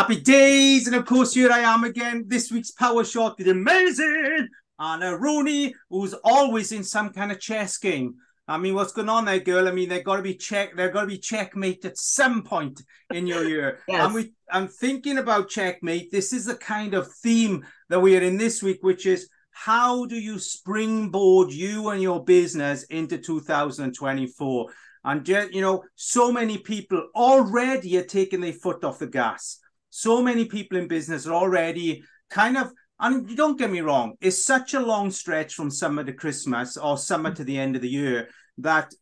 Happy days, and of course, here I am again. This week's power shot did amazing Anna Rooney, who's always in some kind of chess game. I mean, what's going on there, girl? I mean, they've got to be check. They've got to be checkmate at some point in your year. yes. And we, I'm thinking about checkmate. This is the kind of theme that we are in this week, which is how do you springboard you and your business into 2024? And you know, so many people already are taking their foot off the gas so many people in business are already kind of and don't get me wrong it's such a long stretch from summer to christmas or summer to the end of the year that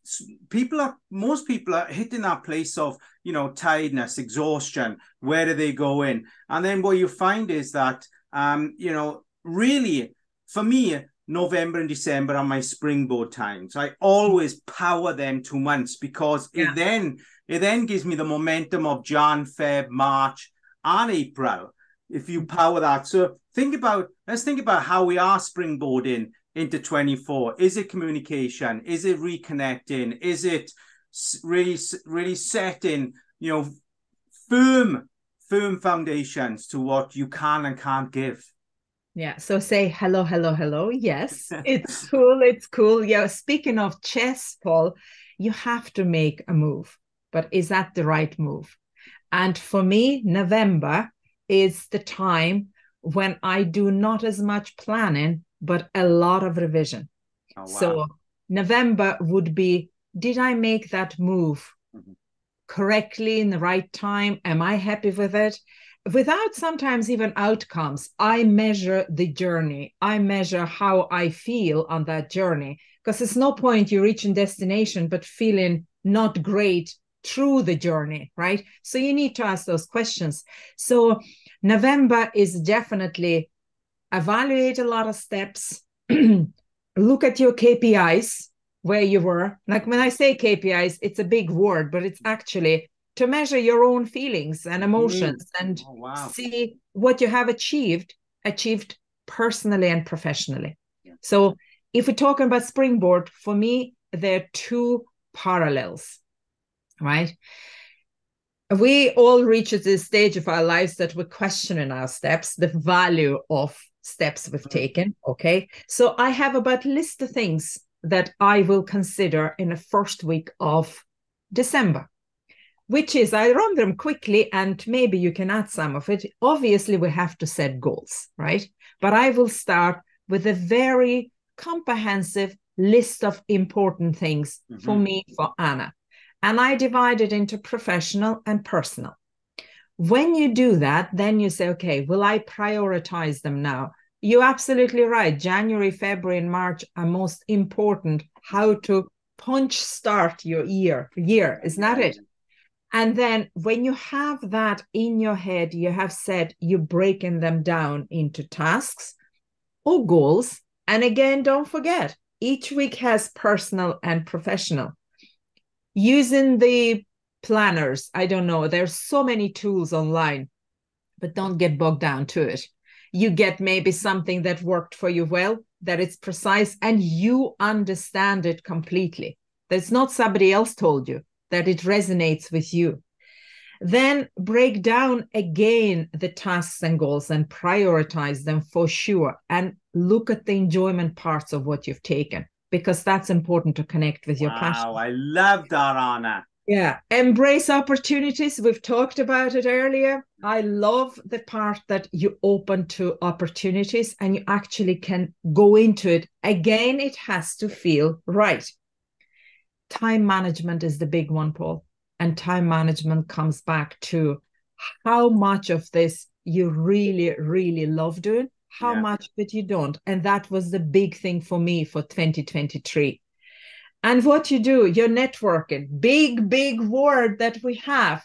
people are most people are hitting that place of you know tiredness exhaustion where do they go in and then what you find is that um you know really for me November and December are my springboard times. I always power them two months because yeah. it then it then gives me the momentum of Jan, Feb, March, and April if you power that. So think about let's think about how we are springboarding into 24. Is it communication? Is it reconnecting? Is it really really setting you know firm firm foundations to what you can and can't give? Yeah. So say hello, hello, hello. Yes, it's cool. It's cool. Yeah. Speaking of chess, Paul, you have to make a move, but is that the right move? And for me, November is the time when I do not as much planning, but a lot of revision. Oh, wow. So November would be did I make that move mm-hmm. correctly in the right time? Am I happy with it? Without sometimes even outcomes, I measure the journey. I measure how I feel on that journey because it's no point you reaching destination but feeling not great through the journey, right? So you need to ask those questions. So November is definitely evaluate a lot of steps, look at your KPIs where you were. Like when I say KPIs, it's a big word, but it's actually to measure your own feelings and mm-hmm. emotions mm. and oh, wow. see what you have achieved, achieved personally and professionally. Yeah. So if we're talking about springboard, for me, there are two parallels right? We all reach at this stage of our lives that we're questioning our steps, the value of steps we've mm-hmm. taken. Okay. So I have about list of things that I will consider in the first week of December, which is I run them quickly and maybe you can add some of it. Obviously, we have to set goals, right? But I will start with a very comprehensive list of important things mm-hmm. for me, for Anna. And I divide it into professional and personal. When you do that, then you say, okay, will I prioritize them now? You're absolutely right. January, February, and March are most important. How to punch start your year, year, isn't that it? And then when you have that in your head, you have said you're breaking them down into tasks or goals. And again, don't forget, each week has personal and professional using the planners. I don't know. There's so many tools online, but don't get bogged down to it. You get maybe something that worked for you well, that it's precise, and you understand it completely. That's not somebody else told you, that it resonates with you. Then break down again the tasks and goals and prioritize them for sure and look at the enjoyment parts of what you've taken because that's important to connect with wow, your passion. Wow, I love that, Anna. Yeah, embrace opportunities. We've talked about it earlier. I love the part that you open to opportunities and you actually can go into it. Again, it has to feel right. Time management is the big one, Paul. And time management comes back to how much of this you really, really love doing how yeah. much But you don't and that was the big thing for me for 2023 and what you do your networking big big word that we have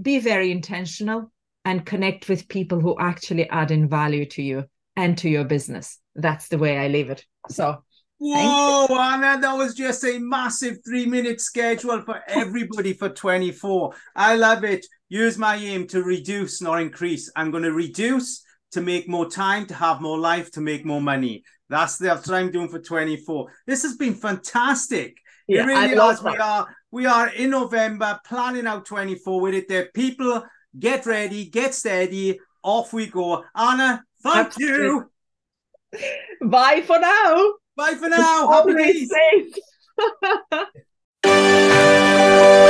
be very intentional and connect with people who actually add in value to you and to your business that's the way i leave it so Whoa, Anna, that was just a massive three minute schedule for everybody for 24. I love it. Use my aim to reduce, not increase. I'm going to reduce to make more time, to have more life, to make more money. That's, the, that's what I'm doing for 24. This has been fantastic. Yeah, it really We are we are in November planning out 24 with it there. People get ready, get steady, off we go. Anna, thank you. Bye for now. Bye for now.